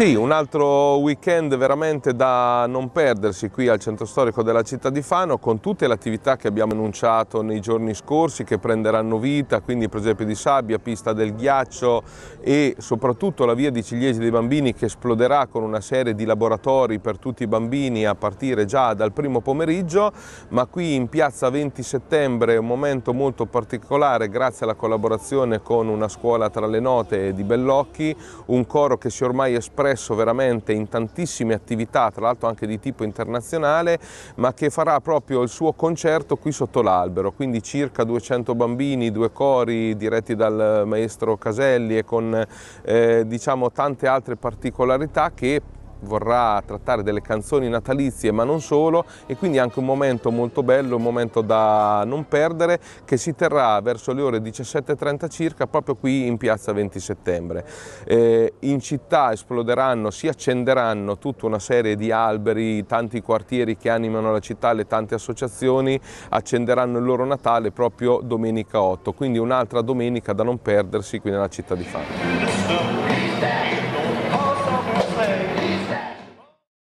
Sì, un altro weekend veramente da non perdersi qui al centro storico della città di Fano con tutte le attività che abbiamo annunciato nei giorni scorsi che prenderanno vita, quindi per esempio di sabbia, pista del ghiaccio e soprattutto la via di ciliegi dei bambini che esploderà con una serie di laboratori per tutti i bambini a partire già dal primo pomeriggio, ma qui in piazza 20 settembre un momento molto particolare grazie alla collaborazione con una scuola tra le note di Bellocchi, un coro che si ormai esprime espresso veramente in tantissime attività, tra l'altro anche di tipo internazionale, ma che farà proprio il suo concerto qui sotto l'albero, quindi circa 200 bambini, due cori diretti dal maestro Caselli e con eh, diciamo, tante altre particolarità che vorrà trattare delle canzoni natalizie ma non solo e quindi anche un momento molto bello, un momento da non perdere che si terrà verso le ore 17.30 circa proprio qui in piazza 20 settembre. Eh, in città esploderanno, si accenderanno tutta una serie di alberi, tanti quartieri che animano la città, le tante associazioni accenderanno il loro Natale proprio domenica 8, quindi un'altra domenica da non perdersi qui nella città di Fano.